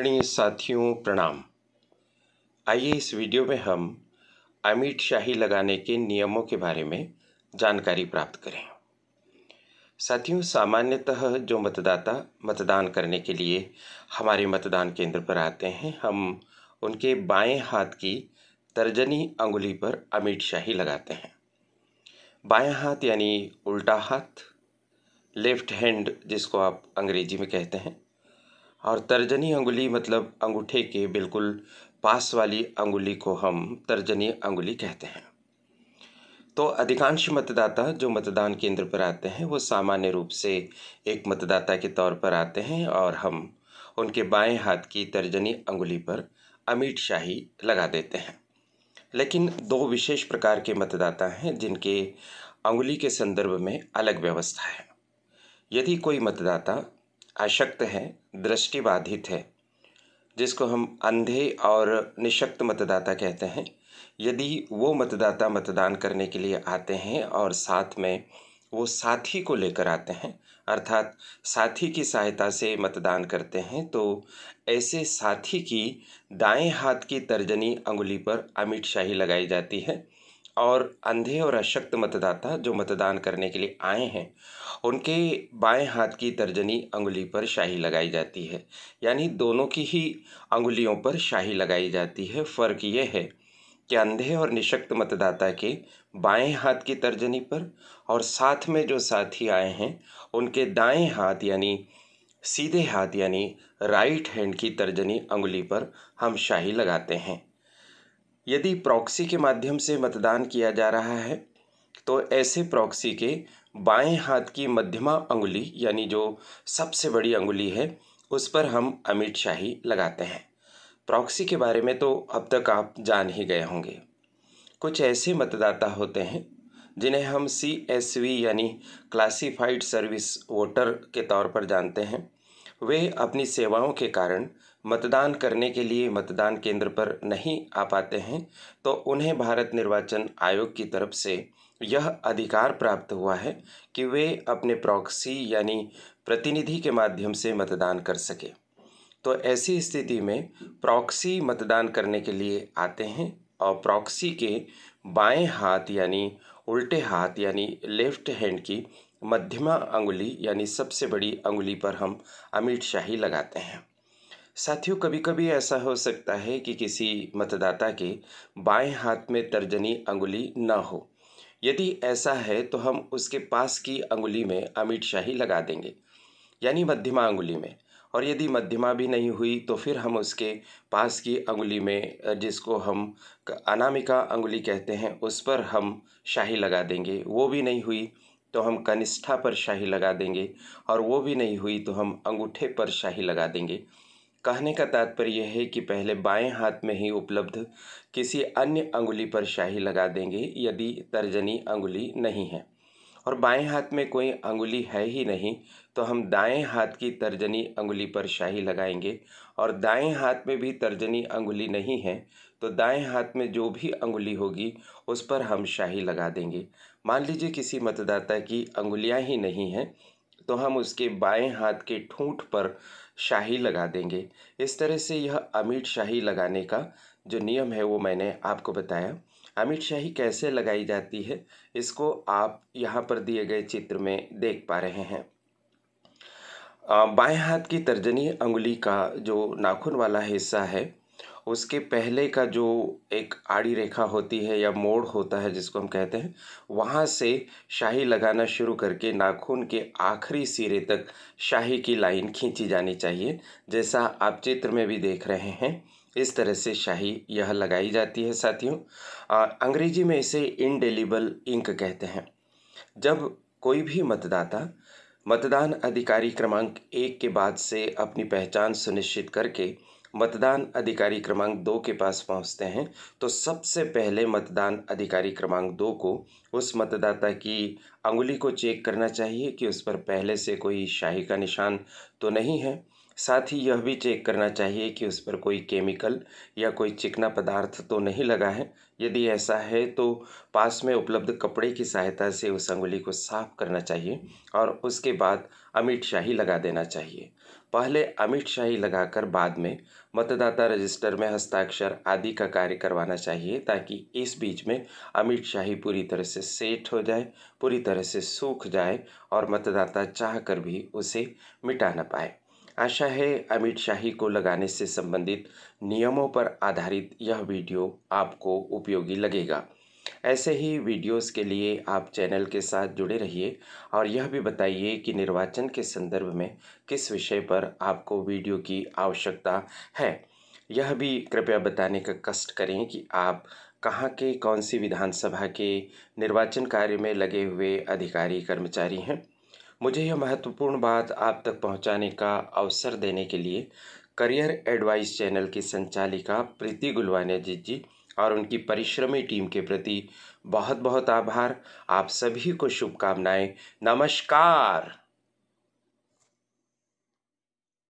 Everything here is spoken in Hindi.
आदरणीय साथियों प्रणाम आइए इस वीडियो में हम अमीट शाही लगाने के नियमों के बारे में जानकारी प्राप्त करें साथियों सामान्यतः जो मतदाता मतदान करने के लिए हमारे मतदान केंद्र पर आते हैं हम उनके बाएं हाथ की तर्जनी अंगुली पर अमीट शाही लगाते हैं बाएं हाथ यानी उल्टा हाथ लेफ्ट हैंड जिसको आप अंग्रेजी में कहते हैं और तर्जनी अंगुली मतलब अंगूठे के बिल्कुल पास वाली अंगुली को हम तर्जनी अंगुली कहते हैं तो अधिकांश मतदाता जो मतदान केंद्र पर आते हैं वो सामान्य रूप से एक मतदाता के तौर पर आते हैं और हम उनके बाएं हाथ की तर्जनी अंगुली पर अमीट शाही लगा देते हैं लेकिन दो विशेष प्रकार के मतदाता हैं जिनके अंगुली के संदर्भ में अलग व्यवस्था है यदि कोई मतदाता अशक्त हैं दृष्टिबाधित है जिसको हम अंधे और निशक्त मतदाता कहते हैं यदि वो मतदाता मतदान करने के लिए आते हैं और साथ में वो साथी को लेकर आते हैं अर्थात साथी की सहायता से मतदान करते हैं तो ऐसे साथी की दाएं हाथ की तर्जनी अंगुली पर अमिट शाही लगाई जाती है और अंधे और अशक्त मतदाता जो मतदान करने के लिए आए हैं उनके बाएं हाथ की तर्जनी अंगुली पर शाही लगाई जाती है यानी दोनों की ही अंगुलियों पर शाही लगाई जाती है फ़र्क ये है कि अंधे और निशक्त मतदाता के बाएं हाथ की तर्जनी पर और साथ में जो साथी आए हैं उनके दाएं हाथ यानी सीधे हाथ यानी राइट हैंड की तर्जनी अंगुली पर हम शाही लगाते हैं यदि प्रॉक्सी के माध्यम से मतदान किया जा रहा है तो ऐसे प्रॉक्सी के बाएं हाथ की मध्यमा अंगुली यानी जो सबसे बड़ी अंगुली है उस पर हम अमित शाही लगाते हैं प्रॉक्सी के बारे में तो अब तक आप जान ही गए होंगे कुछ ऐसे मतदाता होते हैं जिन्हें हम सी एस वी यानी क्लासिफाइड सर्विस वोटर के तौर पर जानते हैं वे अपनी सेवाओं के कारण मतदान करने के लिए मतदान केंद्र पर नहीं आ पाते हैं तो उन्हें भारत निर्वाचन आयोग की तरफ से यह अधिकार प्राप्त हुआ है कि वे अपने प्रॉक्सी यानी प्रतिनिधि के माध्यम से मतदान कर सके तो ऐसी स्थिति में प्रॉक्सी मतदान करने के लिए आते हैं और प्रॉक्सी के बाएं हाथ यानी उल्टे हाथ यानी लेफ्ट हैंड की मध्यमा अंगुली यानी सबसे बड़ी अंगुली पर हम अमिट शाही लगाते हैं साथियों कभी कभी ऐसा हो सकता है कि किसी मतदाता के बाएं हाथ में तर्जनी अंगुली ना हो यदि ऐसा है तो हम उसके पास की अंगुली में अमिट शाही लगा देंगे यानी मध्यमा अंगुली में और यदि मध्यमा भी नहीं हुई तो फिर हम उसके पास की अंगुली में जिसको हम अनामिका अंगुली कहते हैं उस पर हम शाही लगा देंगे वो भी नहीं हुई तो हम कनिष्ठा पर शाही लगा देंगे और वो भी नहीं हुई तो हम अंगूठे पर शाही लगा देंगे कहने का तात्पर्य यह है कि पहले बाएं हाथ में ही उपलब्ध किसी अन्य अंगुली पर शाही लगा देंगे यदि तर्जनी अंगुली नहीं है और बाएं हाथ में कोई अंगुली है ही नहीं तो हम दाएं हाथ की तर्जनी अंगुली पर शाही लगाएंगे और दाएं हाथ में भी तर्जनी अंगुली नहीं है तो दाएं हाथ में जो भी अंगुली होगी उस पर हम शाही लगा देंगे मान लीजिए किसी मतदाता की अंगुलियां ही नहीं हैं तो हम उसके बाएं हाथ के ठूंठ पर शाही लगा देंगे इस तरह से यह अमीट शाही लगाने का जो नियम है वो मैंने आपको बताया अमिट शाही कैसे लगाई जाती है इसको आप यहाँ पर दिए गए चित्र में देख पा रहे हैं बाएं हाथ की तर्जनी अंगुली का जो नाखून वाला हिस्सा है उसके पहले का जो एक आड़ी रेखा होती है या मोड़ होता है जिसको हम कहते हैं वहाँ से शाही लगाना शुरू करके नाखून के आखिरी सिरे तक शाही की लाइन खींची जानी चाहिए जैसा आप चित्र में भी देख रहे हैं इस तरह से शाही यह लगाई जाती है साथियों अंग्रेजी में इसे इनडेलिबल इंक कहते हैं जब कोई भी मतदाता मतदान अधिकारी क्रमांक एक के बाद से अपनी पहचान सुनिश्चित करके मतदान अधिकारी क्रमांक दो के पास पहुंचते हैं तो सबसे पहले मतदान अधिकारी क्रमांक दो को उस मतदाता की अंगुली को चेक करना चाहिए कि उस पर पहले से कोई शाही का निशान तो नहीं है साथ ही यह भी चेक करना चाहिए कि उस पर कोई केमिकल या कोई चिकना पदार्थ तो नहीं लगा है यदि ऐसा है तो पास में उपलब्ध कपड़े की सहायता से उस अंगुली को साफ करना चाहिए और उसके बाद अमिट शाही लगा देना चाहिए पहले अमिट शाही लगाकर बाद में मतदाता रजिस्टर में हस्ताक्षर आदि का कार्य करवाना चाहिए ताकि इस बीच में अमिट शाही पूरी तरह से सेट हो जाए पूरी तरह से सूख जाए और मतदाता चाह कर भी उसे मिटा ना पाए आशा है अमित शाही को लगाने से संबंधित नियमों पर आधारित यह वीडियो आपको उपयोगी लगेगा ऐसे ही वीडियोस के लिए आप चैनल के साथ जुड़े रहिए और यह भी बताइए कि निर्वाचन के संदर्भ में किस विषय पर आपको वीडियो की आवश्यकता है यह भी कृपया बताने का कष्ट करें कि आप कहाँ के कौन सी विधानसभा के निर्वाचन कार्य में लगे हुए अधिकारी कर्मचारी हैं मुझे यह महत्वपूर्ण बात आप तक पहुंचाने का अवसर देने के लिए करियर एडवाइस चैनल की संचालिका प्रीति गुलवानिया जी जी और उनकी परिश्रमी टीम के प्रति बहुत बहुत आभार आप सभी को शुभकामनाएं नमस्कार